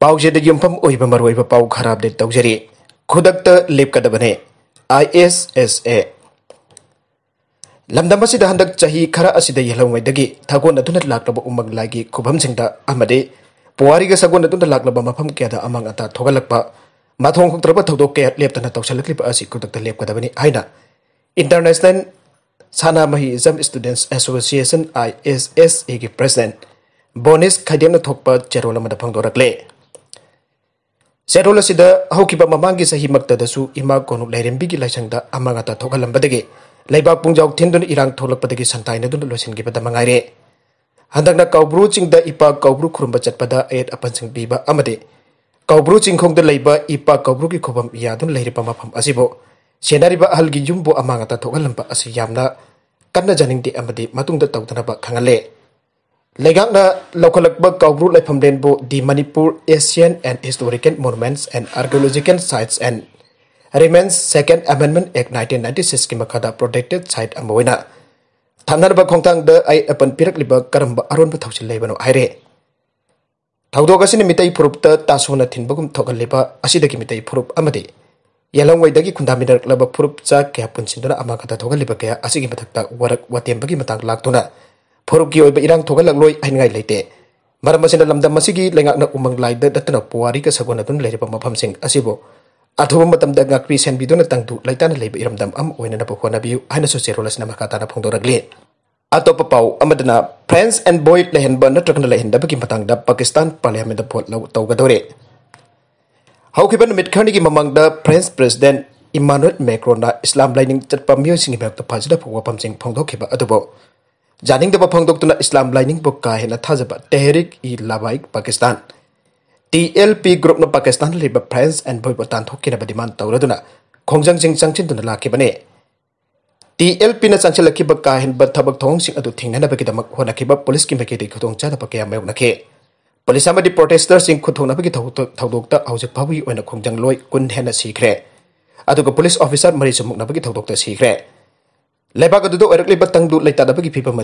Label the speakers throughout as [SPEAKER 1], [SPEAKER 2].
[SPEAKER 1] पाजेद यूम मरब पा खर अपडेट तौजरी खुद लिपकदने आई एस एस ए लमदम से हंक चही खर अलौमी थगोन लाब उम ला की खुभम पुआरी सगोन लाब मम क्या अमंग अत थोल माथों खुद्रब क्या लेपन तौसल खुद लेपकदने इंटरनेशनल साना मही जम students association I S S A की बोनेस बोनीस खैदेम थोप चेरोल फोदरले Serola sida ahu kipa mamangi sahi makta dasu ima konu lairen bigi laisang da amanga ta toka lamba dage. Laibak pung jauk tindun irang tolak pada santai taina dun lo sengi pada mangare. Handak na kau bru cing da ipa kau bru kurum bacat pada ayat apan sing biba amade. Kau bru cing kong da ba ipa kau bru ki kobam iya dun lairi pamapam asibo. Senari ba hal gi jumbo amanga ta toka lamba asi yamna. Karena janing di amade matung da tau tanaba kangale. Legakna Lokalakba Kaubrut Lephamdenbu the Manipur Asian and Historical Monuments and Archaeological Sites and Remains Second Amendment Act 1996 ki makada protected site amawina. Thamnarba khongtang da ai apan pirakliba karamba aronba thauchil lebano aire. Thaudog asini mitai phurup ta tasona thinbagum thogalliba asidagi mitai phurup amadi. ꯌꯥꯂꯝꯋꯥꯏꯗꯒꯤ ꯈꯨꯟꯗꯥꯃꯤꯟꯅꯔꯛꯂꯕ ꯐꯨꯔꯨꯞ ꯆꯥ ꯀꯌꯥ ꯄꯨꯟꯁꯤꯟꯗꯨꯅ ꯑꯃꯥꯡ ꯑꯇꯥ ꯊꯣꯛꯍꯜꯂꯤꯕ ꯀꯌꯥ ꯑꯁꯤꯒꯤ ꯃꯊꯛꯇ work ꯋꯥꯇꯦꯝꯕꯒꯤ ꯃꯇꯥꯡ ꯂꯥꯛꯇꯨꯅ Porukki oi ba irang toga lang loi ahin ngai leite. Mara masin dalam dam masigi lenga nak umang lai da datana puari ka sabona dun lehi pa sing asibo. Atu pa matam dag ngakri sen bidu na tangtu lai iram dam am oi Nabiu napu kona biu ahin na sosiro lasi na Atau papau amadana Prince and Boy lehen ba na trakna lehen da da Pakistan pali amin da pot lau tau gadore. Hau kiban mit kani gi da Prince President Emmanuel Macron na Islam lining cat pamiyo singi bayok ta pasida pukwa pam sing pungdora ᱡᱟᱱᱤᱝᱫᱟᱵᱟ ᱯᱷᱟᱝᱫᱚᱠᱛᱩᱱᱟ ᱤᱥᱞᱟᱢ ᱞᱟᱭᱱᱤᱝ ᱯᱚ ᱠᱟᱦᱮᱱᱟ ᱛᱷᱟᱡᱟᱵᱟ Tehrik i Labbaik Pakistan TLP group na Pakistan liba friends and boy botan thokina ba demand tawraduna khongjang jing changchin duna lakibane TLP na chanchila kiba kahin ba thabak thong sing adu thingna na bagida mak hona kiba police ki meke de khotong cha da pakya mayok na ke police amadi protester sing khotong na bagi thau thaudok ta aujak phawi oina khongjang loi kun hena sikre adu ko police officer mari chumuk na लेबागदरक्ब तंग लेता फीवम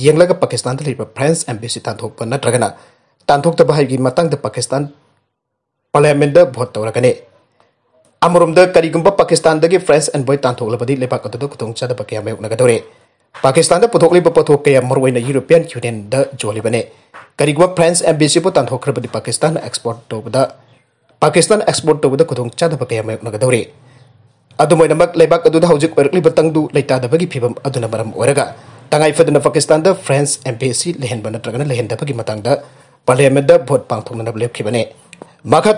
[SPEAKER 1] येगा Pakistan फ्रेंस embassy तथा नगर तथा है Pakistan parliament vote तौरने अमरुम करीगुम पाकिस्तान फ्रेंस एनवय तथोलबाब क्या योगदौरे पाकिस्तान पुथोली पोथ क्या मोर यूरोपियन यूनियन जोलीबने करीगुब फ्रेंस एम्बेसी तथोखी पाकिस्तान एक्सपोर्ट पाकिस्तान एक्सपोर्ट तब कुछ क्या योगदौरी Pakistan French M P S लेहब नगर लेहब की मांग पार्लियामेंट भोट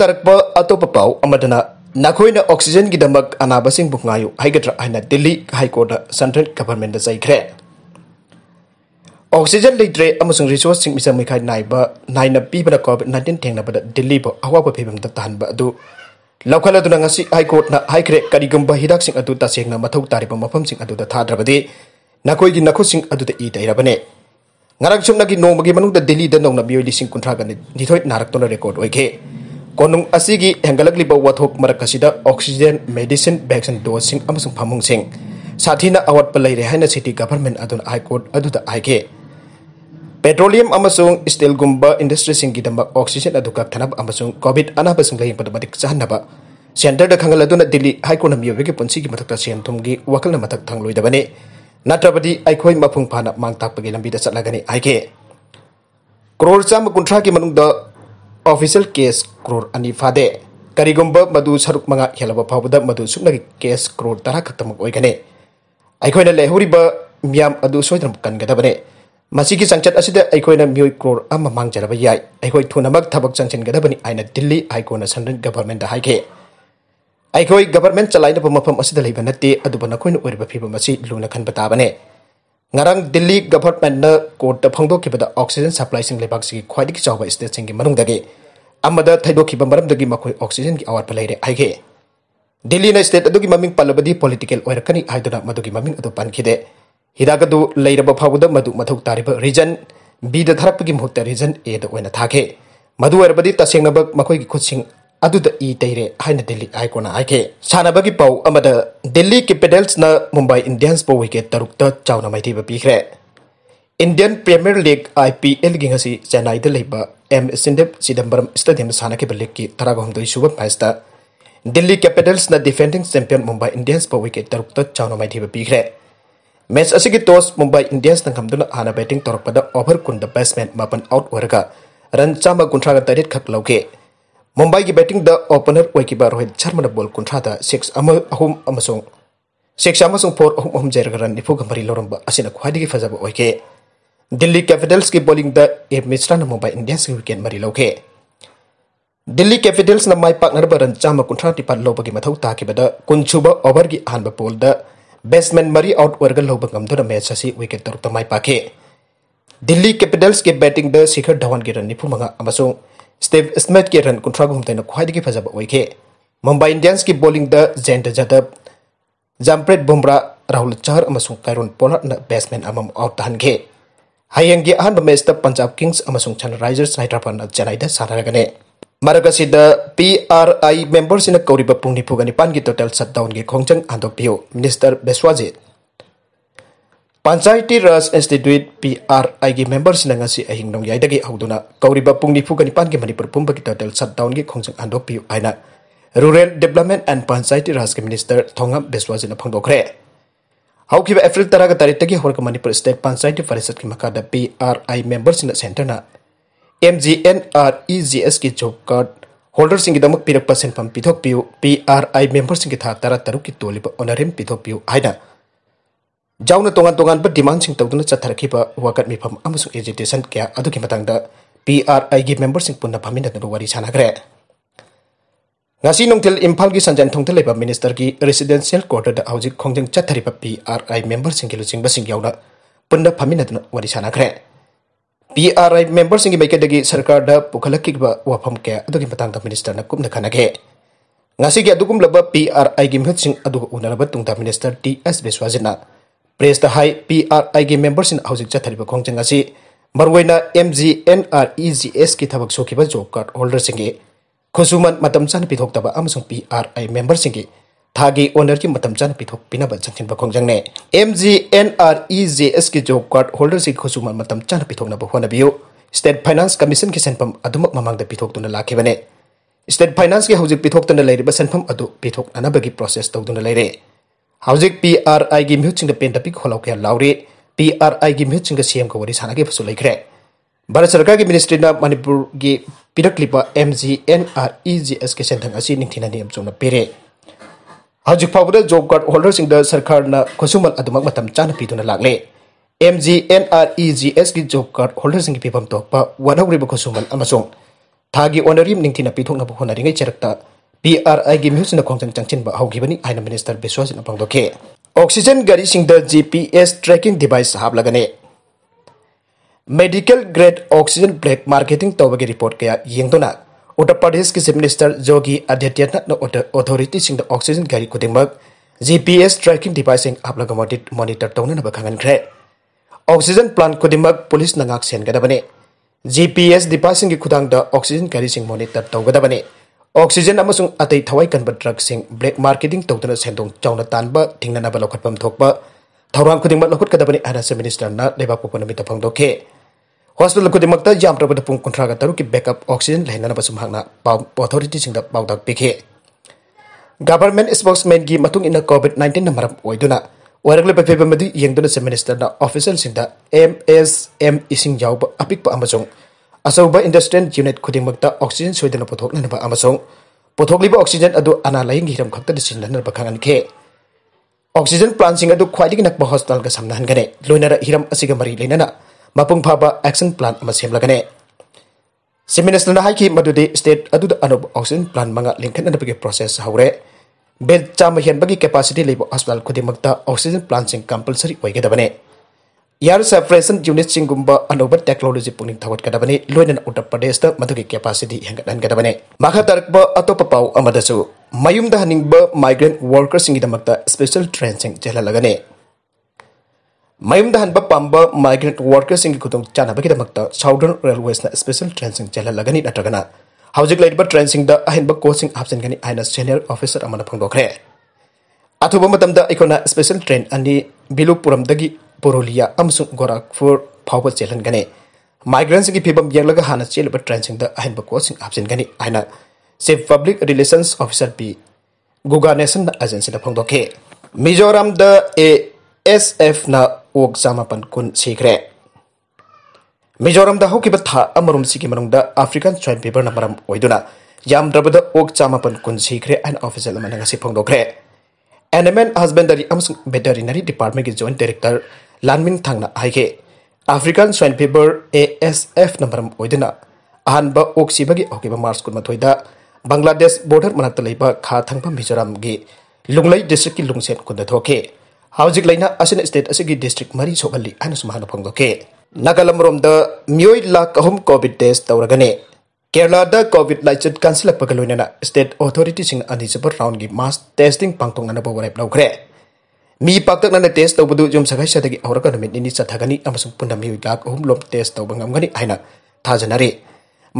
[SPEAKER 1] तरक् अतोप पाउन नखोन ऑक्सीजन की दम अनाब सिंहु हैग्रा दिल्ली हाईकोर्ट सेंट्रल गवर्नमेंट जैग्रे ऑक्सीजन लेद्रे रिशोर्स मिशन नाइब नाइन पीबना कॉविड नाइन्टीन थे Delhi अवाब फीवद तहब Lakukan itu dengan si High Court na High Court kali gempa hidak sing adu tasih nga matau tari pemaham sing adu tak ada berarti nak koi gini nak sing adu tak ida ira bane. Ngarang cuma lagi no bagi manusia Delhi dan orang nabi sing kontrakan ni thoi narakto na record oke. Konung asih gini hanggalak liba watok marak kasida oksigen medicine bag sing dua sing amusung pamung Saat ini awat pelai rehana city government adun High Court adu tak aike petroleum amasung steel gumba industry sing gidambak oxygen adu kak thanab amasung covid anaba sing gayang padamatik sahnaba center da khangal aduna delhi high court nam yobe ki punsi gi matak ta sen thum gi wakal na matak thangloi dabani natrabadi aikhoi mapung phana mangtak pagi lambi da chatlagani aike crore cham kunthra ki manung da official case crore ani fade gumba madu saruk manga helaba phawda madu sukna gi case crore tara khatamak oigane aikhoi na lehuriba miyam adu soidram kan gadabane ꯃꯁꯤꯒꯤ ꯆꯪꯆꯠ ꯑꯁꯤꯗ ꯑꯩꯈꯣꯏꯅ ꯃꯤꯑꯣꯏ ꯀ꯭ꯔꯣꯔ ꯑꯃ ꯃꯥꯡꯖꯔꯕ ꯌꯥꯏ ꯑꯩꯈꯣꯏ ꯊꯨꯅꯃꯛ ꯊꯕꯛ ꯆꯪꯁꯤꯟꯒꯗꯕꯅꯤ ꯍꯥꯏꯅ ꯗꯤꯜꯂꯤ ꯍꯥꯏ ꯀꯣꯔꯠꯅ central ꯒꯚꯔꯟꯃꯦꯟꯠꯗ ꯍꯥꯏꯈꯤ ꯑꯩꯈꯣꯏ ꯒꯚꯔꯟꯃꯦꯟꯠ ꯆꯂꯥꯏꯅꯕ ꯃꯐꯝ ꯑꯁꯤꯗ ꯂꯩꯕ ꯅꯠꯇꯦ ꯑꯗꯨꯕꯨ ꯅꯈꯣꯏꯅ ꯑꯣꯏꯔꯤꯕ ꯐꯤꯕꯝ ꯑꯁꯤ ꯂꯨꯅ ꯈꯟꯕ ꯇꯥꯕꯅꯦ ꯉꯔꯥꯡ ꯗꯤꯜꯂꯤ ꯒꯚꯔꯟꯃꯦꯟꯠꯅ ꯀꯣꯔꯠꯇ ꯐꯣꯡꯗꯣꯛꯈꯤꯕꯗ ꯑꯣꯛꯁꯤꯖꯦꯟ ꯁꯄ꯭ꯂꯥꯏꯁꯤꯡ ꯂꯩꯕꯥꯛꯁꯤꯒꯤ ꯈ꯭ꯋꯥꯏꯗꯒꯤ ꯆꯥꯎꯕ ꯏꯁꯇꯦꯠꯁꯤꯡꯒꯤ ꯃꯅꯨꯡꯗꯒꯤ ꯑꯃꯗ ꯊꯩꯗꯣꯛꯈꯤꯕ ꯃꯔꯝꯗꯒꯤ ꯃꯈꯣꯏ ꯑꯣꯛꯁꯤꯖꯦꯟꯒꯤ ꯑꯋꯥꯠꯄ ꯂꯩꯔꯦ ꯍꯥꯏꯈꯤ ꯗꯤꯜꯂꯤꯅ ꯏꯁꯇꯦꯠ ꯑꯗꯨꯒꯤ ꯃꯃꯤꯡ ꯄꯜꯂꯕꯗꯤ ꯄꯣꯂꯤꯇꯤꯀꯦꯜ ꯑꯣꯏꯔꯛꯀꯅꯤ ꯍꯥꯏꯗꯨꯅ ꯃꯗꯨꯒꯤ ꯃꯃꯤꯡ ꯑꯗꯨ ꯄꯟꯈꯤꯗꯦ हिदाद मधु मधु तारीब रिजन बी धरप की मूर्त रिजन एगे मधुबी तसेंग की खुशिंग अद इ है दिल्ली हाईकोर्ट आगे सानब की पाव दिल्ली कैपिटल्स न मूबाई इंडियन पो विके तरुक चौन मैदी पीख्रे Indian Premier League I P L की चेन्नई लेब एम सिंधे चिदम्बरम स्टेडियम सानब लीग की तरगहद सूब मैच दिल्ली कैपिटल्स न डिफेंडिंग चैंपियन मूबाई इंडियन पो विके तरुक चौन मैदी पीख्रे मैच अस की टॉस मूबई इंडियंस नंबर हा बैटिंग तौर पर ओवर कुन बैट्समें आउट हो रहा रन चाम कुंथ्रा तरह खक लौगे मूबई की बैटिंग ओपनर रोहित शर्मा बोल कुंथ्रा सिक्स अहम सिक्स फोर अहम अहम जेर रन निफूगंभरी लौर खाई फजब होगे दिल्ली कैपिटल्स की bowling A Mishra Mumbai Indians की विकेट मरी लौगे दिल्ली कैपिटल्स माई पाक रन चाम कुंथ्रा निपा लौब की मौ ताब कुछ ओवर की अहम बोल बैट्समैन मरी आउट होगा मैच से विकेट तरुक माई पाखे दिल्ली कैपिटल्स के बैटिंग शिखर धवन के रन निफू मंगा स्टीव स्मिथ के रन कुंथ्रा हमतेन खाई फजब होखे मुंबई इंडियंस की bowling Jayant Yadav Jasprit Bumrah Rahul Chahar Kieron Pollard batsman out तहनगे हयेंगे अहम match Punjab Kings Sunrisers Hyderabad Chennai सानरगने sida PRI members sina kauri bapung ni pugani pan total gitu sat shutdown ge khongchang andok piu Minister Beswajit. Panchayati Raj Institute PRI ge members ina ngasi ahing dong yai dagi hauduna kauri bapung ni pugani pan ge Manipur pumba total sat shutdown ge khongchang andok piu aina. Rural Development and Panchayati Raj ge Minister Thongam Beswajit na phangdokre. Haukiba April 10 ga tarik dagi mani Manipur State Panchayati Parishad ki makada PRI members ina center na MGNREGS uh, ki job holder sing kita mak pirak pasen pam pithok piu PRI member sing ki tha tara taru ki toli ba onarem pithok piu aina jauna tongan tongan ba demand sing tau dun chathar wakat mi pam amsu agitation kya adu ki matang da PRI gi member sing punna pamin da da wari chana gre nong tel impal gi sanjan thong tel ba minister gi residential quarter da aujik khongjing chathari ba PRI member sing ki lu sing ba sing yauna punna pamin da da wari chana P R I members की मैकेद सरकार पुखलक वफम क्या minister कूम खागे अगुब P R I की मिहुत उब तुंग minister T S Biswajit press हाई पी आर आई की मेंबर्स चतरीब खोजें मरना M G N R E G S की थबक सोखीब जॉब कार्ड होल्डर खुसुमन मतम चान पीथोब पी आर आई मेंबर्स की थागी ओनर की मतम चान पिथो पिना बन संथिन बखोंग जंगने M G N R E J S की जो कार्ड होल्डर से खुसुमन मतम चान पिथो न होन बियो स्टेट फाइनेंस कमीशन की सेनपम अदुमक ममांग द पिथो दुन लाखे बने स्टेट फाइनेंस के हौजिक पिथो पिथोक लेरि लेरिब सेनपम अदु पिथो पिथोक अनबगी प्रोसेस तौ दुन लेरे हौजिक पी आर आई गी म्यूचिंग द पेन टपिक होलाउ के लाउरे पी आर आई गी म्यूचिंग के सीएम को वरी साना के फसु लेखरे भारत सरकार के मिनिस्ट्री ने मणिपुर की पीरक्लिप M G N R E G S के असि निथिना नियम चौना पेरे हजिक फाउदा जॉब कार्ड होल्डर सिंह सरकार ना खुशुमल अदमक मतम चान P M G N R E G S की जॉब कार्ड होल्डर सिंह पीफम तोप वनौरीब खुशुमल अमसों थागी ऑनरियम निंगथिना पीथोंना होनरिंगै पी आर आई की म्यूज खोज खोजन चंचिन हौगिबनी आइन मिनिस्टर बिस्वास ने ऑक्सीजन गरी सिंह G P S tracking device हापलगने medical grade oxygen black marketing तब की रिपोर्ट क्या येंदोना ꯎꯠꯇꯔ ꯄ꯭ꯔꯗꯦꯁꯀꯤ ꯆꯤꯐ ꯃꯤꯅꯤꯁꯇꯔ ꯖꯣꯒꯤ अथोरीटी ऑक्सीजन गाड़ी ꯒꯥꯔꯤ ꯈꯨꯗꯤꯡꯃꯛ ꯖꯤ ꯄꯤ ꯑꯦꯁ ꯇ꯭ꯔꯦꯀꯤꯡ ꯗꯤꯚꯥꯏꯁꯁꯤꯡ ꯍꯥꯞꯂꯒ ꯃꯣꯅꯤꯇꯔ तौना ꯈꯪꯍꯟꯈ꯭ꯔꯦ ऑक्सीजन प्लांट खुदीमक पुलिस पी एस जीपीएस की खुदा ऑक्सीजन गाड़ी मॉनिटर तौगदबने ऑक्सीजन अत थवाई कनब ड्रग्सिंग ब्लैक मार्केटिंग तौदा सेंद चौना तानब थिंगनानाब लौखटपम थोकप थौरांग खुदीमक लौखटकदबने मिनिस्टर ने लेबा पुपन फोदे hospital ko dimak ta jam tra ba pung kontra ga taru ki backup oxygen lena na basum hangna pa authority sing da pau dak pikhe government spokesman gi matung ina covid 19 na maram oiduna waragle pa paper madi yengduna se minister da official sing da msm ising yaw ba apik pa amajong asau ba industrial unit kudingmak ta oxygen soidana pothok na ba amajong pothok liba oxygen adu ana laying hiram khakta de sin na ba khangan khe oxygen plant सिंह अदु ख्वाइदिक नकबा hospital का सामना हनगने लोइनरा Hiram असिगा मरी लेना ꯃꯄꯨꯡ ꯐꯥꯕ action plan ꯑꯃ ꯁꯦꯝꯂꯒꯅꯤ ꯆꯤꯞ ꯃꯤꯅꯤꯁꯇꯔꯅ ꯍꯥꯏꯈꯤ ꯃꯗꯨꯗꯤ ꯁ꯭ꯇꯦꯠ ꯑꯗꯨꯗ ꯑꯅꯧꯕ ꯑꯣꯛꯁꯤꯖꯦꯟ ꯄ꯭ꯂꯥꯟ ꯃꯉꯥ ꯂꯤꯡꯈꯠꯅꯅꯕꯒꯤ ꯄ꯭ꯔꯣꯁꯦꯁ ꯍꯧꯔꯦ ꯕꯦꯗ ꯆꯥꯝꯃ ꯍꯦꯟꯕꯒꯤ ꯀꯦꯄꯥꯁꯤꯇꯤ ꯂꯩꯕ ꯍꯣꯁꯄꯤꯇꯥꯜ ꯈꯨꯗꯤꯡꯃꯛꯇ ꯑꯣꯛꯁꯤꯖꯦꯟ ꯄ꯭ꯂꯥꯟꯁꯤꯡ ꯀꯝꯄꯜꯁꯔꯤ ꯑꯣꯏꯒꯗꯕꯅꯤ ꯏꯌꯥꯔ ꯁꯦꯄꯔꯦꯁꯟ ꯌꯨꯅꯤꯠꯁꯤꯡꯒꯨꯝꯕ ꯑꯅꯧꯕ ꯇꯦꯛꯅꯣꯂꯣꯖꯤ ꯄꯨꯛꯅꯤꯡ ꯊꯧꯒꯠꯀꯗꯕꯅꯤ ꯂꯣꯏꯅꯅ ꯎꯠꯇꯔ ꯄ꯭ꯔꯗꯦꯁꯇ ꯃꯗꯨꯒꯤ ꯀꯦꯄꯥꯁꯤꯇꯤ ꯍꯦꯟꯒꯠꯍꯟꯒꯗꯕꯅꯤ ꯃꯈꯥ ꯇꯥꯔꯛꯄ ꯑꯇꯣꯞꯄ ꯄꯥꯎ ꯑꯃꯗꯁꯨ ꯃꯌꯨꯝꯗ ꯍꯟꯅꯤꯡꯕ ꯃꯥꯏꯒ꯭ꯔꯦꯟ ꯋꯥꯔꯀꯔꯁꯤꯡꯒꯤꯗꯃꯛꯇ ꯁ꯭ꯄꯦꯁꯦꯜ ꯇ꯭ꯔꯦꯟꯁꯤꯡ ꯆꯦꯜꯍꯜꯂꯒꯅꯤ मयम दहनब पाब माइग्रेंट वर्कर्स की सौदर्न रेलवेस स्पेशल ट्रेन चलगनी नगजिब ट्रेन अहम कोचि हाजनगनी आय सेनियर ऑफिसर फोदे अथब स्पेशल ट्रेन अलूपुर पुरोलिया गोरखपुर फाव चेलगने माइग्रेंस की फीवम यग हाँ चेल ट्रेन अहम कोचि हाजनगनी आय चीफ पब्लिक रिलेशन ऑफिसर पी गुगा नेशन एजेंसी फोदे मिजोराम एस एफ न ओक चामापन कुन सीख्रे मिजोरम दौब था मरुम से आफ्रीकन चॉइन पीपल मरम याम्रबद ओग चामापन कुन सीख्रे एन ऑफिसल फोदे एनिमल हजबेंदरी वेटरीनरी डिपार्टमेंट की जॉइंट डायरेक्टर लानमिन थे African swine fever A S F नरम अहब ओक्सीबी मार्च कुलमद बंगलादेश बोर्डर मनाब खा थ मिजोराम की लुंगई डिस्ट्रिक की लूसें कुंदे ꯍꯧꯖꯤꯛ ꯂꯩꯅ ꯑꯁꯤꯅ ꯁ꯭ꯇꯦꯠ ꯑꯁꯤꯒꯤ ꯗꯤꯁꯇ꯭ꯔꯤꯛ ꯃꯔꯤ ꯁꯣꯛꯍꯜꯂꯤ ꯍꯥꯏꯅꯁꯨ ꯃꯍꯥꯛꯅ ꯐꯣꯡꯗꯣꯛꯈꯤ ꯅꯥꯒꯥꯂꯝꯔꯣꯝꯗ ꯃꯤꯑꯣꯏ ꯂꯥꯈ ꯑꯍꯨꯝ ꯀꯣꯚꯤꯗ ꯇꯦꯁ ꯇꯧꯔꯒꯅꯤ ꯀꯦꯔꯂꯥꯗ ꯀꯣꯚꯤꯗ ꯂꯥꯏꯆꯠ ꯀꯟꯁꯤꯜꯂꯛꯄꯒ ꯂꯣꯏꯅꯅ ꯁ꯭ꯇꯦꯠ ꯑꯣꯊꯣꯔꯤꯇꯤꯁꯤꯡ ꯑꯅꯤꯁꯨꯕ ꯔꯥꯎꯟꯒꯤ ꯃꯥꯁ ꯇꯦꯁꯇꯤꯡ ꯄꯥꯡꯊꯣꯛꯅꯅꯕ ꯋꯥꯔꯦꯞ ꯂꯧꯈ꯭ꯔꯦ ꯃꯤ ꯄꯥꯛꯇꯛꯅꯅ ꯇꯦꯁ ꯇꯧꯕꯗꯨ ꯌꯨꯝ ꯁꯒꯥꯏꯁꯗꯒꯤ ꯍꯧꯔꯒ ꯅꯨꯃꯤꯠ ꯅꯤꯅꯤ ꯆꯠꯊꯒꯅꯤ ꯑꯃꯁꯨꯡ ꯄꯨꯟꯅ ꯃꯤꯑꯣꯏ ꯂꯥꯈ ꯑꯍꯨꯝꯂꯣꯝ ꯇꯦꯁ ꯇꯧꯕ ꯉꯝꯒꯅꯤ ꯍꯥꯏꯅ ꯊꯥꯖꯅꯔꯤ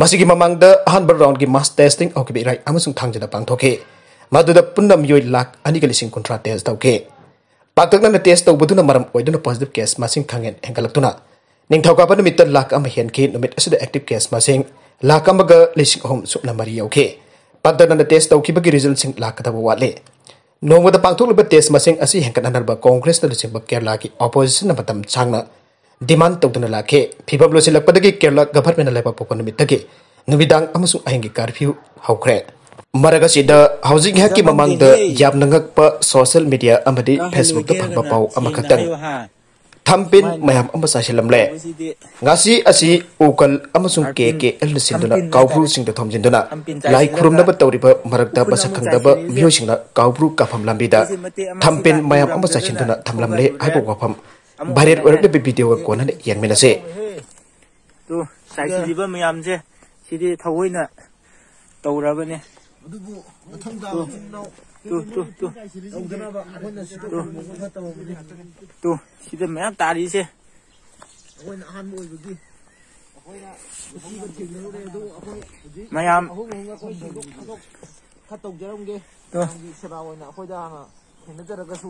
[SPEAKER 1] ꯃꯁꯤꯒꯤ ꯃꯃꯥꯡꯗ ꯑꯍꯥꯟꯕ ꯔꯥꯎꯟꯒꯤ ꯃꯥꯁ ꯇꯦꯁꯇꯤꯡ ꯍꯧꯈꯤꯕ ꯏꯔꯥꯏ ꯑꯃꯁꯨꯡ ꯊꯥꯡꯖꯗ ꯄꯥꯡꯊꯣꯛꯈꯤ ꯃꯗꯨꯗ ꯄꯨꯟꯅ ꯃꯤꯑꯣꯏ ꯂꯥꯈ ꯑꯅꯤꯒ ꯂꯤꯁꯤꯡ ꯀꯨꯟꯊ꯭ꯔꯥ ꯇꯦꯁ ꯇꯧꯈꯤ ꯄꯥꯛꯇꯛꯅꯅ ꯇꯦꯁ ꯇꯧꯕꯗꯨꯅ ꯃꯔꯝ ꯑꯣꯏꯗꯨꯅ ꯄꯣꯖꯤꯇꯤꯞ ꯀꯦꯁ ꯃꯁꯤꯡ ꯈꯪꯍꯦꯟ ꯍꯦꯟꯒꯠꯂꯛꯇꯨꯅ ꯅꯤꯡꯊꯧꯀꯥꯕ ꯅꯨꯃꯤꯠꯇ ꯂꯥꯛ ꯑꯃ ꯍꯦꯟꯈꯤ ꯅꯨꯃꯤꯠ ꯑꯁꯤꯗ ꯑꯦꯛꯇꯤꯞ ꯀꯦꯁ ꯃꯁꯤꯡ ꯂꯥꯛ ꯑꯃꯒ ꯂꯤꯁꯤꯡ ꯑꯍꯨꯝ ꯁꯨꯞꯅ ꯃꯔꯤ ꯌꯧꯈꯤ ꯄꯥꯛꯇꯛꯅꯅ ꯇꯦꯁ ꯇꯧꯈꯤꯕꯒꯤ ꯔꯤꯖꯜꯁꯤꯡ ꯂꯥꯛꯀꯗꯕ ꯋꯥꯠꯂꯤ ꯅꯣꯡꯃꯗ ꯄꯥꯡꯊꯣꯛꯂꯤꯕ ꯇꯦꯁ ꯃꯁꯤꯡ ꯑꯁꯤ ꯍꯦꯟꯒꯠꯍꯟꯅꯕ ꯀꯣꯡꯒ꯭ꯔꯦꯁꯅ ꯂꯨꯆꯤꯡꯕ ꯀꯦꯔꯂꯥꯒꯤ ꯑꯣꯄꯣꯖꯤꯁꯟꯅ ꯃꯇꯝ ꯁꯥꯡꯅ ꯗꯤꯃꯥꯟ ꯇꯧꯗꯨꯅ ꯂꯥꯛꯈꯤ ꯐꯤꯚꯝ ꯂꯣꯏꯁꯤꯜꯂꯛꯄꯗꯒꯤ ꯀꯦꯔꯂꯥ ꯒꯚꯔꯟꯃꯦꯟꯅ ꯂꯩꯕꯥꯛ ꯄꯣꯛꯄ ꯅꯨꯃꯤꯠꯇꯒꯤ ꯅꯨꯃꯤꯗꯥꯡ ꯑꯃꯁꯨꯡ ꯑꯍꯤꯡꯒꯤ ꯀꯥꯔꯐ꯭ꯌꯨ ꯍꯧꯈ꯭ꯔꯦ Maragasida housing haki mamangda yamna ngakpa social media amadi Facebook ta phangpa pau amakatang thampin mayam amasa silamle ngasi asi ukal amasung ke ke el sinduna kaubru sing ta thomjinduna lai khurumna ba tawriba marakda basa khangda ba miyo singna kaubru ka pham lambida thampin mayam amasa sinduna thamlamle haipo ka pham bharir orakde video ko na yangmena se tu sai si ba mayam je si di thawoi na tawra ba ne ꯑꯗꯨꯕꯨ ꯃꯊꯪ ꯇꯥꯕ ꯇꯧꯗꯅꯕ ꯑꯩꯈꯣꯏꯅ ꯁꯤꯗꯣꯛꯄ ꯐꯠꯇꯕꯅꯤ to ꯁꯤꯗ ꯃꯌꯥꯝ ꯇꯥꯔꯤꯁꯦ ꯑꯩꯈꯣꯏꯅ ꯑꯍꯥꯟꯕ ꯑꯣꯏꯕꯒꯤ ꯃꯌꯥꯝ ꯈꯔ ꯇꯧꯖꯔꯝꯒꯦ ꯁꯦꯕꯥ ꯑꯣꯏꯅ ꯑꯩꯈꯣꯏꯗ ꯍꯥꯟꯅ ꯊꯦꯡꯅꯖꯔꯒꯁꯨ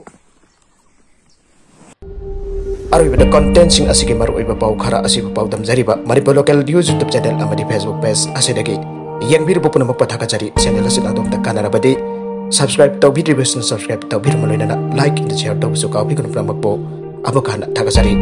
[SPEAKER 1] ꯑꯔꯣꯏꯕꯗ ꯀꯣꯟꯇꯦꯟꯁꯤꯡ ꯑꯁꯤꯒꯤ ꯃꯔꯨꯑꯣꯏꯕ ꯄꯥꯎ ꯈꯔ ꯑꯁꯤꯕꯨ ꯄꯥꯎꯗꯝꯖꯔꯤꯕ Manipur local news YouTube channel ꯑꯃꯗꯤ ꯐꯦꯁꯕꯨꯛ ꯄꯦꯖ ꯑꯁꯤꯗꯒꯤ ꯌꯦꯡꯕꯤꯔꯕ ꯄꯨꯝꯅꯃꯛ ꯄꯊꯥꯒꯖꯔꯤ ꯆꯦꯅꯦꯜ ꯑꯁꯤꯗ ꯑꯗꯣꯝꯗ ꯀꯥꯟꯅꯔꯕꯗꯤ ꯁꯕꯁꯀ꯭ꯔꯥꯏꯕ ꯇꯧꯕꯤꯗ꯭ꯔꯤꯕꯁꯤꯡ ꯁꯕꯁꯀ꯭ꯔꯥꯏꯕ ꯇꯧꯕꯤꯔꯝꯕ ꯂꯣꯏꯅꯅ ꯂꯥꯏꯛ ꯑꯦꯟ ꯁꯤꯌꯔ ꯇꯧꯕꯁꯨ ꯀꯥꯎꯕꯤꯒꯅꯨ ꯄꯨꯝꯅꯃꯛꯄꯨ ꯑꯃꯨꯛ ꯍꯟꯅ ꯊꯥꯒꯠꯆꯔꯤ